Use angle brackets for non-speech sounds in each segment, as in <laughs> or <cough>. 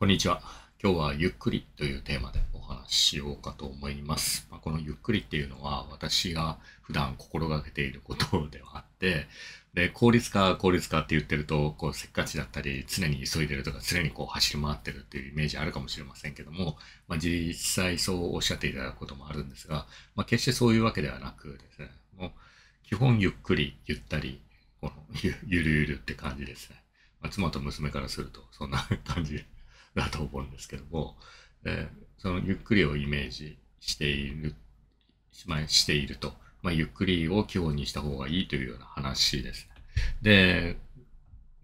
こんにちは。今日はゆっくりというテーマでお話ししようかと思います。まあ、このゆっくりっていうのは私が普段心がけていることではあって、で、効率化、効率化って言ってると、こうせっかちだったり、常に急いでるとか、常にこう走り回ってるっていうイメージあるかもしれませんけども、まあ、実際そうおっしゃっていただくこともあるんですが、まあ、決してそういうわけではなくですね、もう基本ゆっくり、ゆったり、このゆゆるゆるって感じですね。ま妻と娘からするとそんな感じだと思うんですけども、えー、そのゆっくりをイメージしている、まあ、していると、まあ、ゆっくりを基本にした方がいいというような話です。で、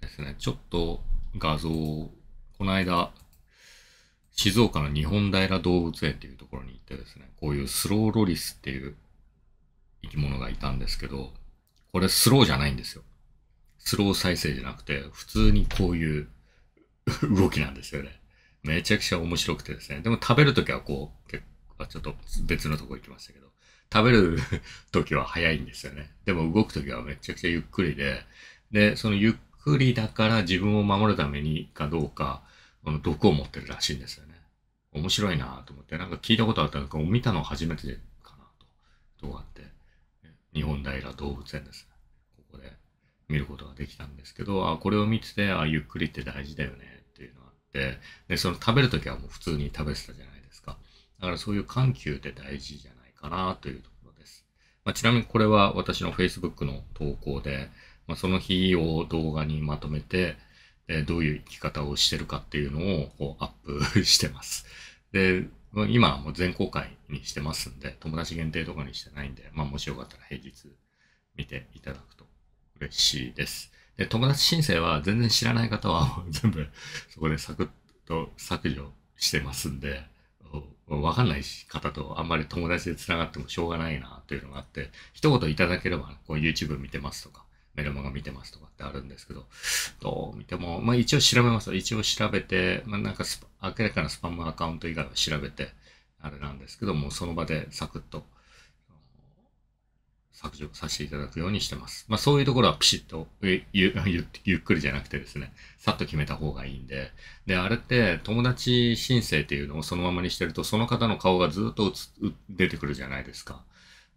ですね、ちょっと画像を、この間、静岡の日本平動物園っていうところに行ってですね、こういうスローロリスっていう生き物がいたんですけど、これスローじゃないんですよ。スロー再生じゃなくて、普通にこういう動きなんですよね。めちゃくちゃ面白くてですね。でも食べるときはこう、結構、ちょっと別のとこ行きましたけど、食べるときは早いんですよね。でも動くときはめちゃくちゃゆっくりで、で、そのゆっくりだから自分を守るためにかどうか、あの毒を持ってるらしいんですよね。面白いなと思って、なんか聞いたことあったのか、見たの初めてかなと、うやって。日本平動物園です。ここで見ることができたんですけど、あ、これを見てて、あ、ゆっくりって大事だよね。、で、その食べるときはもう普通に食べてたじゃないですか。だからそういう緩急って大事じゃないかなというところです。まあ、ちなみにこれは私の Facebook の投稿で、まあ、その日を動画にまとめて、えどういう生き方をしてるかっていうのをこうアップしてます。で、今はもう全公開にしてますんで、友達限定とかにしてないんで、まあもしよかったら平日見ていただくと嬉しいです。で、友達申請は全然知らない方は <laughs> 全部そこでサクッと削除してますんで、わかんない方とあんまり友達で繋がってもしょうがないなというのがあって、一言いただければ、こう YouTube 見てますとか、メルマガ見てますとかってあるんですけど、どう見ても、まあ一応調べます。一応調べて、まあなんか明らかなスパムアカウント以外は調べて、あれなんですけども、その場でサクッと削除させていただくようにしてます。まあそういうところはピシッとゆ <laughs> ゆゆっくりじゃなくてですね、さっと決めた方がいいんで、で、あれって友達申請っていうのをそのままにしてると、その方の顔がずっと出てくるじゃないですか。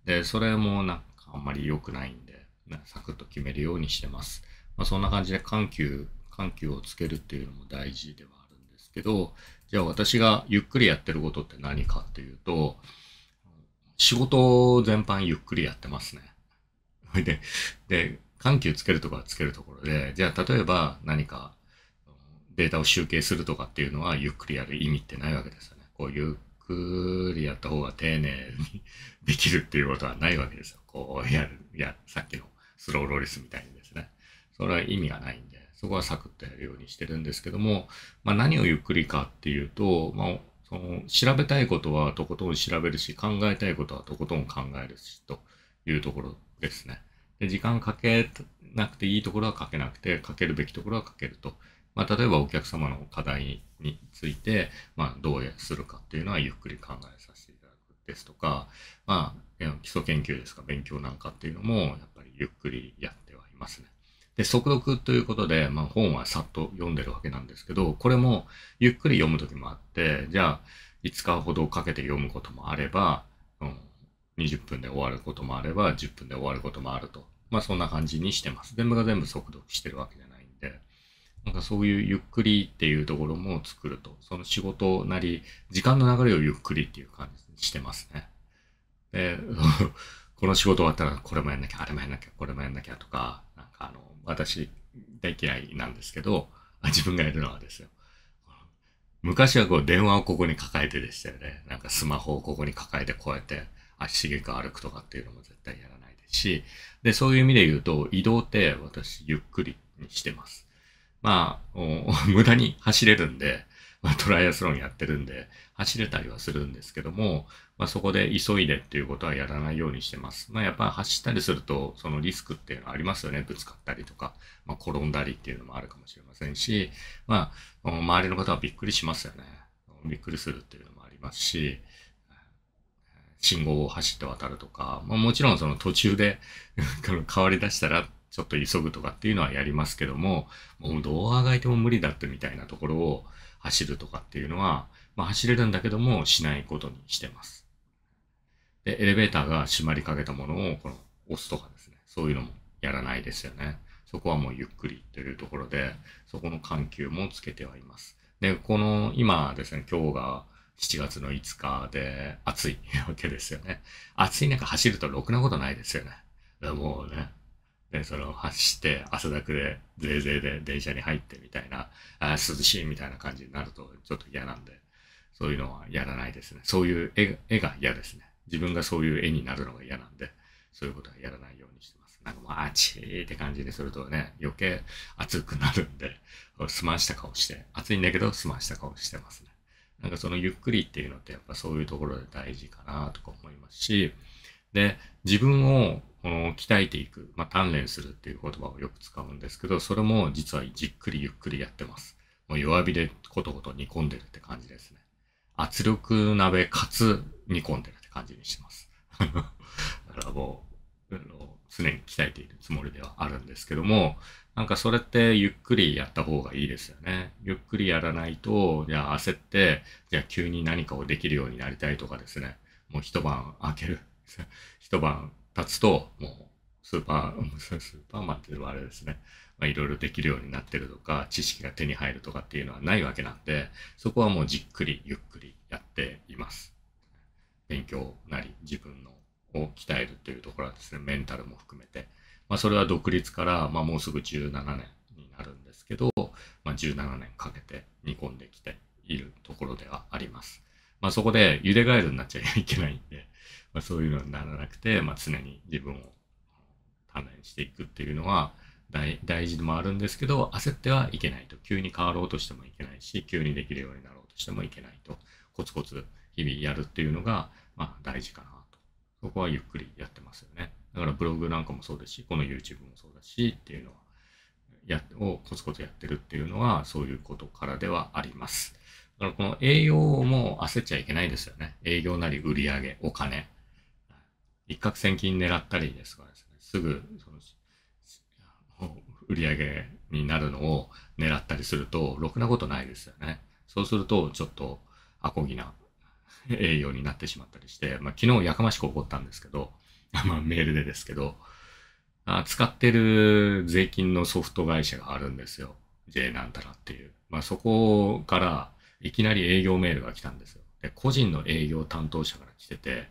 で、それもなんかあんまり良くないんで、ね、サクッと決めるようにしてます。まあそんな感じで緩急、緩急をつけるっていうのも大事ではあるんですけど、じゃあ私がゆっくりやってることって何かっていうと、仕事全般ゆっくりやってますね。で、で、緩急つけるとこはつけるところで、じゃあ例えば何かデータを集計するとかっていうのはゆっくりやる意味ってないわけですよね。こうゆっくりやった方が丁寧にできるっていうことはないわけですよ。こうやる、いや、さっきのスローロリスみたいにですね。それは意味がないんで、そこはサクッとやるようにしてるんですけども、まあ何をゆっくりかっていうと、まあその調べたいことはとことん調べるし、考えたいことはとことん考えるし、というところですね。で時間かけなくていいところはかけなくて、かけるべきところはかけると。まあ、例えばお客様の課題について、まあ、どうするかっていうのはゆっくり考えさせていただくですとか、まあ、基礎研究ですか、勉強なんかっていうのも、やっぱりゆっくりやってはいますね。で、速読ということで、まあ、本はさっと読んでるわけなんですけど、これもゆっくり読む時もあって、じゃあ5日ほどかけて読むこともあれば、うん、20分で終わることもあれば、10分で終わることもあると。まあそんな感じにしてます。全部が全部速読してるわけじゃないんで、なんかそういうゆっくりっていうところも作ると、その仕事なり、時間の流れをゆっくりっていう感じにしてますね。で、<laughs> この仕事終わったらこれもやんなきゃ、あれもやんなきゃ、これもやんなきゃとか、なんかあの、私、大嫌いなんですけど、自分がやるのはですよ。昔はこう電話をここに抱えてでしたよね。なんかスマホをここに抱えてこうやって足げく歩くとかっていうのも絶対やらないですし、で、そういう意味で言うと移動って私ゆっくりにしてます。まあ、<laughs> 無駄に走れるんで、まあ、トライアスロンやってるんで、走れたりはするんですけども、まあ、そこで急いでっていうことはやらないようにしてます。まあ、やっぱ走ったりすると、そのリスクっていうのはありますよね。ぶつかったりとか、まあ、転んだりっていうのもあるかもしれませんし、まあ、周りの方はびっくりしますよね。びっくりするっていうのもありますし、信号を走って渡るとか、まあ、もちろんその途中で <laughs> 変わり出したらちょっと急ぐとかっていうのはやりますけども、もうどうあがいても無理だってみたいなところを、走るとかっていうのは、まあ、走れるんだけどもしないことにしてます。で、エレベーターが閉まりかけたものをこの押すとかですね、そういうのもやらないですよね。そこはもうゆっくりというところで、そこの緩急もつけてはいます。で、この今ですね、今日が7月の5日で暑いわけですよね。暑い中走るとろくなことないですよね。もうね、で、それを発して、汗だくで、ぜいぜいで電車に入ってみたいな、あ涼しいみたいな感じになるとちょっと嫌なんで、そういうのはやらないですね。そういう絵絵が嫌ですね。自分がそういう絵になるのが嫌なんで、そういうことはやらないようにしてます。なんかもう、あちーって感じにするとね、余計暑くなるんで、すました顔して、暑いんだけどすました顔してますね。なんかそのゆっくりっていうのってやっぱそういうところで大事かなとか思いますし、で、自分を鍛えていく、まあ、鍛錬するっていう言葉をよく使うんですけど、それも実はじっくりゆっくりやってます。もう弱火でことこと煮込んでるって感じですね。圧力鍋かつ煮込んでるって感じにしてます。<laughs> だからもう、常に鍛えているつもりではあるんですけども、なんかそれってゆっくりやった方がいいですよね。ゆっくりやらないと、じゃあ焦って、じゃあ急に何かをできるようになりたいとかですね、もう一晩開ける。<laughs> 一晩立つと、もう、スーパー、<laughs> スーパーマンっていうのはあれですね。まあ、いろいろできるようになってるとか、知識が手に入るとかっていうのはないわけなんで、そこはもうじっくり、ゆっくりやっています。勉強なり、自分のを鍛えるというところはですね、メンタルも含めて。まあ、それは独立から、まあ、もうすぐ17年になるんですけど、まあ、17年かけて煮込んできているところではあります。まあ、そこで茹でガエルになっちゃいけないんで、まあ、そういうのにならなくて、まあ、常に自分を鍛錬していくっていうのは大大事でもあるんですけど、焦ってはいけないと。急に変わろうとしてもいけないし、急にできるようになろうとしてもいけないと。コツコツ日々やるっていうのが、まあ、大事かなと。そこはゆっくりやってますよね。だからブログなんかもそうですし、この YouTube もそうだしっていうのは、やをコツコツやってるっていうのは、そういうことからではあります。だからこの栄養も焦っちゃいけないですよね。営業なり売り上げ、お金。一攫千金狙ったりですかですね、すぐその売り上げになるのを狙ったりすると、ろくなことないですよね。そうすると、ちょっとアコギな栄養になってしまったりして、まあ、昨日やかましく起こったんですけど、<laughs> まあ、メールでですけど、あ使ってる税金のソフト会社があるんですよ。J なんたらっていう。まあ、そこから、いきなり営業メールが来たんですよ。で、個人の営業担当者から来てて、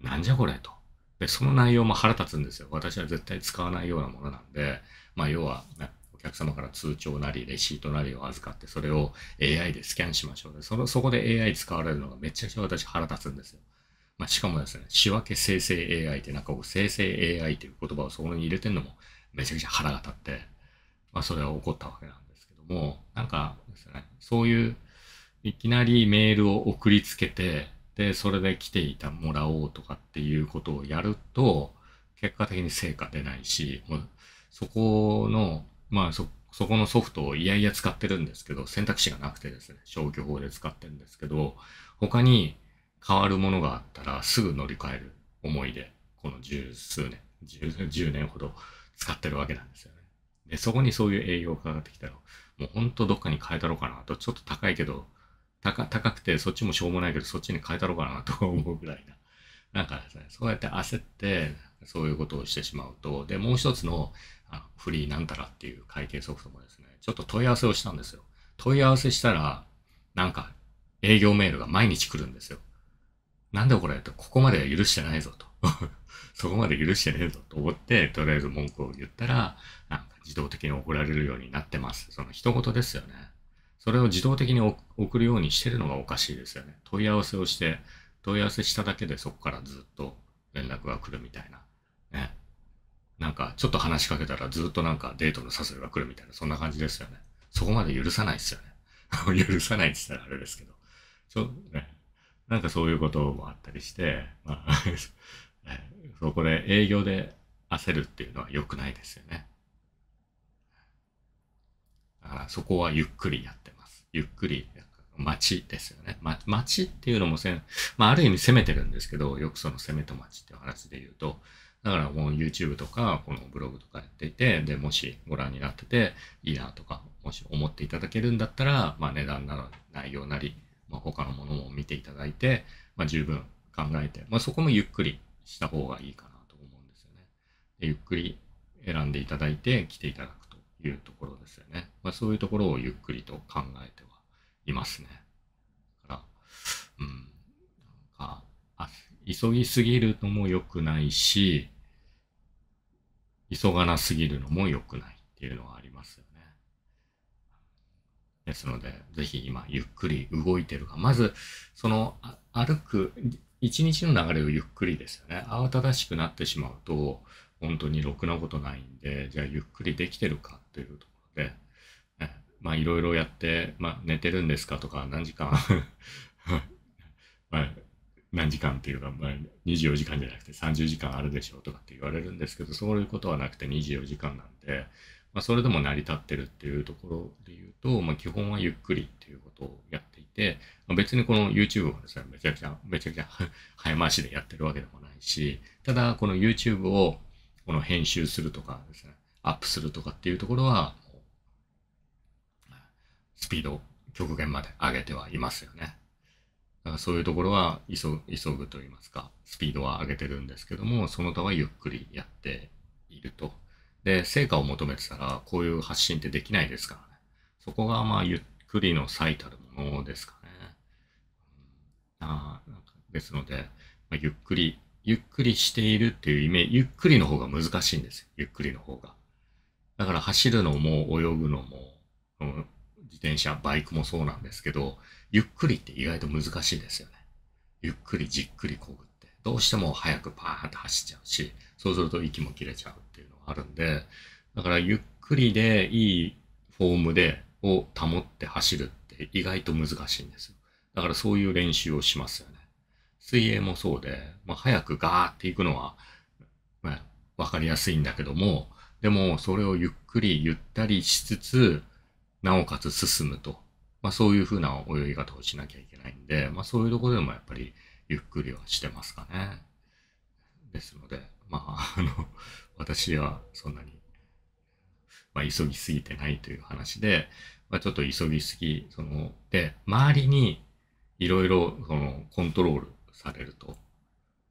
なんじゃこれと。で、その内容も腹立つんですよ。私は絶対使わないようなものなんで、まあ、要は、ね、お客様から通帳なり、レシートなりを預かって、それを AI でスキャンしましょうで、その、そこで AI 使われるのがめちゃくちゃ私腹立つんですよ。まあ、しかもですね、仕分け生成 AI って、なんかこう、生成 AI っていう言葉をそこに入れてるのも、めちゃくちゃ腹が立って、まあ、それは怒ったわけなんですけども、なんかですね、そういういきなりメールを送りつけて、で、それで来ていたもらおうとかっていうことをやると、結果的に成果出ないし、もうそこの、まあそ、そこのソフトをいやいや使ってるんですけど、選択肢がなくてですね、消去法で使ってるんですけど、他に変わるものがあったらすぐ乗り換える思いで、この十数年、十10年ほど使ってるわけなんですよね。で、そこにそういう栄養がかかってきたら、もうほんとどっかに変えたろうかなと、ちょっと高いけど、高高くてそっちもしょうもないけどそっちに変えたろうかなと思うぐらいな。なんかですね、そうやって焦ってそういうことをしてしまうと、で、もう一つのあのフリーなんたらっていう会計ソフトもですね、ちょっと問い合わせをしたんですよ。問い合わせしたら、なんか営業メールが毎日来るんですよ。なんでこれと、ここまで許してないぞと。<laughs> そこまで許してねえぞと思って、とりあえず文句を言ったら、なんか自動的に怒られるようになってます。その一言ですよね。それを自動的に送るようにしてるのがおかしいですよね。問い合わせをして、問い合わせしただけでそこからずっと連絡が来るみたいな。ね。なんか、ちょっと話しかけたらずっとなんかデートの誘いが来るみたいな、そんな感じですよね。そこまで許さないですよね。<laughs> 許さないって言ったらあれですけど。そう、ね。なんかそういうこともあったりして、まあ <laughs> そこで営業で焦るっていうのは良くないですよね。だからそこはゆっくりやってます。ゆっくり町ですよね。ま、町っていうのもせ、まあ、ある意味攻めてるんですけど、よくその攻めと町っていう話で言うと、だからもう YouTube とか、このブログとかやっていて、で、もしご覧になってて、いいなとか、もし思っていただけるんだったら、まあ、値段なら内容なり、まあ、他のものも見ていただいて、まあ、十分考えて、まあ、そこもゆっくりした方がいいかなと思うんですよね。でゆっくり選んでいただいて来ていただくというところですよね。まあ、そういうところをゆっくりと考えていますね。だから、うん、なんかあ、急ぎすぎるのも良くないし、急がなすぎるのも良くないっていうのはありますよね。ですので、ぜひ今、ゆっくり動いてるか。まず、その、歩く、一日の流れをゆっくりですよね。慌ただしくなってしまうと、本当にろくなことないんで、じゃあゆっくりできてるかというところで、まあいろいろやって、まあ寝てるんですかとか、何時間 <laughs> まあ、何時間っていうか、まあ、24時間じゃなくて30時間あるでしょうとかって言われるんですけど、そういうことはなくて24時間なんで、まあ、それでも成り立ってるっていうところで言うと、まあ、基本はゆっくりっていうことをやっていて、まあ、別にこの YouTube はですね、めちゃくちゃ、めちゃくちゃ <laughs> 早回しでやってるわけでもないし、ただこの YouTube をこの編集するとかですね、アップするとかっていうところは、スピードを極限まで上げてはいますよね。だからそういうところは急急ぐといいますか、スピードは上げてるんですけども、その他はゆっくりやっていると。で、成果を求めてたら、こういう発信ってできないですからね。そこが、まあ、ゆっくりの最たるものですかね。うん、あなんかですので、まあ、ゆっくり、ゆっくりしているっていうイメージ、ゆっくりの方が難しいんですよ。ゆっくりの方が。だから走るのも泳ぐのも、うん、自転車、バイクもそうなんですけど、ゆっくりって意外と難しいですよね。ゆっくりじっくりこぐって。どうしても早くパーッと走っちゃうし、そうすると息も切れちゃうっていうのがあるんで、だからゆっくりでいいフォームで、を保って走るって意外と難しいんですよ。だからそういう練習をしますよね。水泳もそうで、まあ、早くガーっていくのは、まあ、分かりやすいんだけども、でもそれをゆっくりゆったりしつつ、なおかつ進むと。まあ、そういうふうな泳ぎ方をしなきゃいけないんで、まあ、そういうとこでもやっぱりゆっくりはしてますかね。ですので、まあ、あの、私はそんなに、まあ、急ぎすぎてないという話で、まあ、ちょっと急ぎすぎ、その、で、周りにいろいろ、その、コントロールされると、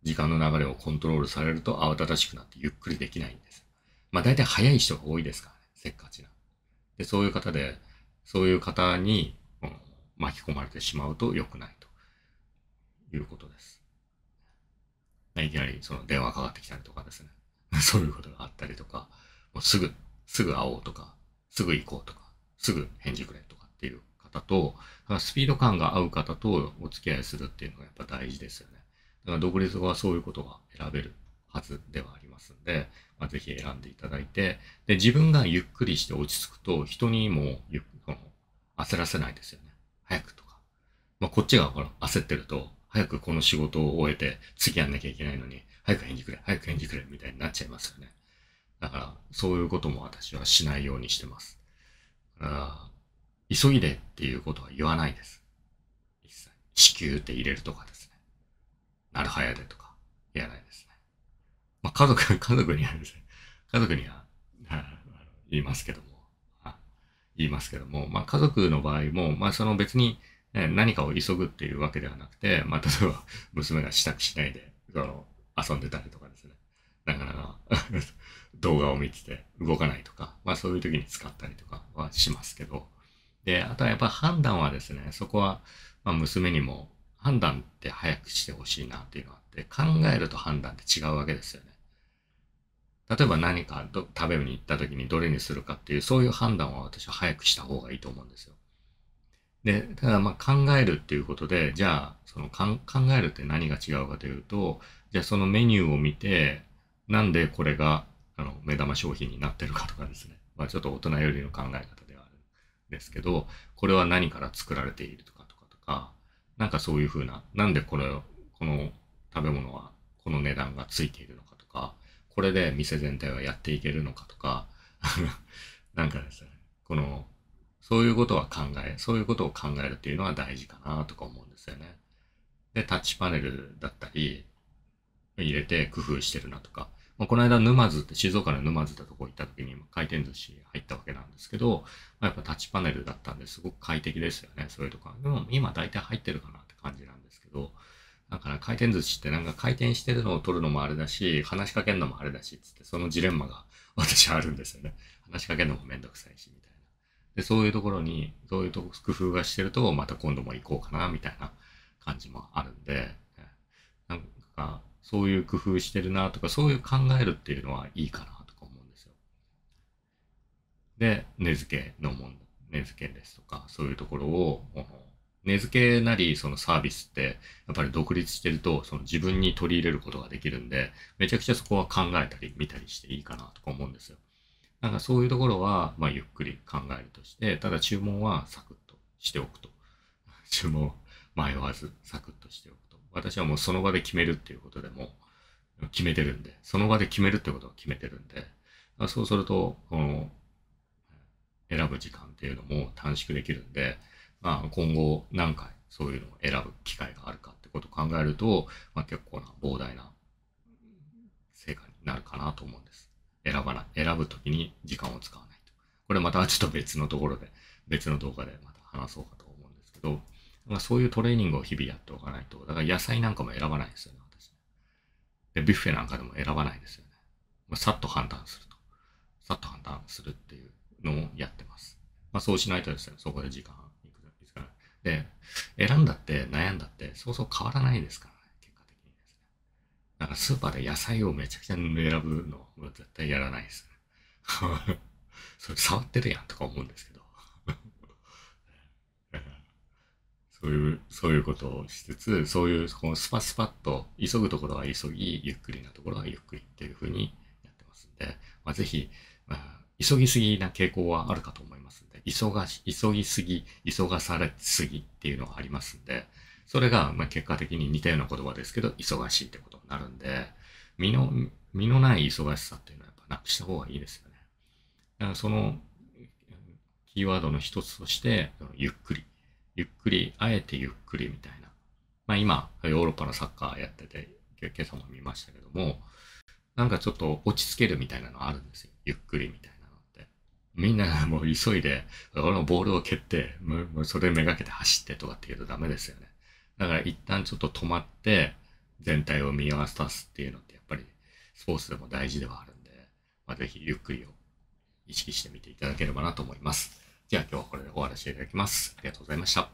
時間の流れをコントロールされると慌ただしくなってゆっくりできないんです。まあ、大体早い人が多いですからね、せっかちな。で、そういう方で、そういう方に、うん、巻き込まれてしまうと良くないということです。いきなりその電話かかってきたりとかですね。<laughs> そういうことがあったりとか、もうすぐ、すぐ会おうとか、すぐ行こうとか、すぐ返事くれとかっていう方と、スピード感が合う方とお付き合いするっていうのがやっぱ大事ですよね。だから独立後はそういうことが選べるはずではあります。ますんで、まあ、ぜひ選んでいただいて、で、自分がゆっくりして落ち着くと、人にもゆ焦らせないですよね。早くとか。まあ、こっちがほら焦ってると、早くこの仕事を終えて、次やんなきゃいけないのに、早く返事くれ、早く返事くれ、みたいになっちゃいますよね。だから、そういうことも私はしないようにしてます。急いでっていうことは言わないです。一切。至急って入れるとかですね。なるはやでとか、言わないです。まあ、家族、<laughs> 家族にはですね、家族には、言いますけども、言いますけども、まあ、家族の場合も、まあ、その別に、ね、何かを急ぐっていうわけではなくて、まあ、例えば、娘が支度しないで、その、遊んでたりとかですね、なかなか <laughs> 動画を見てて動かないとか、まあ、そういう時に使ったりとかはしますけど、で、あとはやっぱ判断はですね、そこは、まあ、娘にも判断って早くしてほしいなっていうのがあって、考えると判断って違うわけですよね。例えば何か食べに行った時にどれにするかっていう、そういう判断は私は早くした方がいいと思うんですよ。で、ただまあ考えるっていうことで、じゃあ、その考えるって何が違うかというと、じゃあそのメニューを見て、なんでこれがあの目玉商品になってるかとかですね。まあちょっと大人よりの考え方ではあるんですけど、これは何から作られているとかとかとか、なんかそういうふうな、なんでこれ、この食べ物はこの値段がついているのかこれで店全体はやっていけるのかとか、<laughs> なんかですね、この、そういうことは考え、そういうことを考えるっていうのは大事かなとか思うんですよね。で、タッチパネルだったり、入れて工夫してるなとか、まあ、この間沼津って、静岡の沼津ってとこ行った時に回転寿司入ったわけなんですけど、まあ、やっぱタッチパネルだったんですごく快適ですよね、そういうとこは。でも今大体入ってるかなって感じなんですけど、だから回転寿司ってなんか回転してるのを撮るのもあれだし、話しかけるのもあれだし、つって、そのジレンマが <laughs> 私はあるんですよね。話しかけるのもめんどくさいし、みたいな。で、そういうところに、そういうと工夫がしてると、また今度も行こうかな、みたいな感じもあるんで、なんか、そういう工夫してるなとか、そういう考えるっていうのはいいかなとか思うんですよ。で、根付けのもん、根付けですとか、そういうところを、根付けなりそのサービスってやっぱり独立してるとその自分に取り入れることができるんでめちゃくちゃそこは考えたり見たりしていいかなとか思うんですよ。なんかそういうところは、まあ、ゆっくり考えるとしてただ注文はサクッとしておくと。<laughs> 注文迷わずサクッとしておくと。私はもうその場で決めるっていうことでも決めてるんでその場で決めるってことを決めてるんでそうするとこの選ぶ時間っていうのも短縮できるんで。まあ、今後何回そういうのを選ぶ機会があるかってことを考えると、まあ、結構な膨大な成果になるかなと思うんです。選ばない。選ぶときに時間を使わないと。これまたちょっと別のところで、別の動画でまた話そうかと思うんですけど、まあ、そういうトレーニングを日々やっておかないと、だから野菜なんかも選ばないですよね、私。で、ビュッフェなんかでも選ばないですよね。まあ、さっと判断すると。さっと判断するっていうのをやってます。まあ、そうしないとですね、そこで時間で、選んだって悩んだって、そうそう変わらないですからね、結果的にですね。んかスーパーで野菜をめちゃくちゃ選ぶの、絶対やらないです、<laughs> それ触ってるやんとか思うんですけど。<laughs> そういう、そういうことをしつつ、そういう、このスパスパッと、急ぐところは急ぎ、ゆっくりなところはゆっくりっていうふうにやってますんで、まあ、ぜひ、まあ、急ぎすぎな傾向はあるかと思いますんで、急がし、急ぎすぎ、急がされすぎっていうのがありますんで、それが、ま結果的に似たような言葉ですけど、忙しいってことになるんで、身の、身のない忙しさっていうのはやっぱなくした方がいいですよね。だからその、キーワードの一つとして、ゆっくり。ゆっくり、あえてゆっくりみたいな。まあ今、ヨーロッパのサッカーやってて、今朝も見ましたけども、なんかちょっと落ち着けるみたいなのあるんですよ。ゆっくりみたいな。みんなもう急いで、このボールを蹴って、もうそれめがけて走ってとかって言うとダメですよね。だから一旦ちょっと止まって、全体を見合わせすっていうのってやっぱりスポーツでも大事ではあるんで、まあ、ぜひゆっくりを意識してみていただければなと思います。じゃあ今日はこれで終わらせていただきます。ありがとうございました。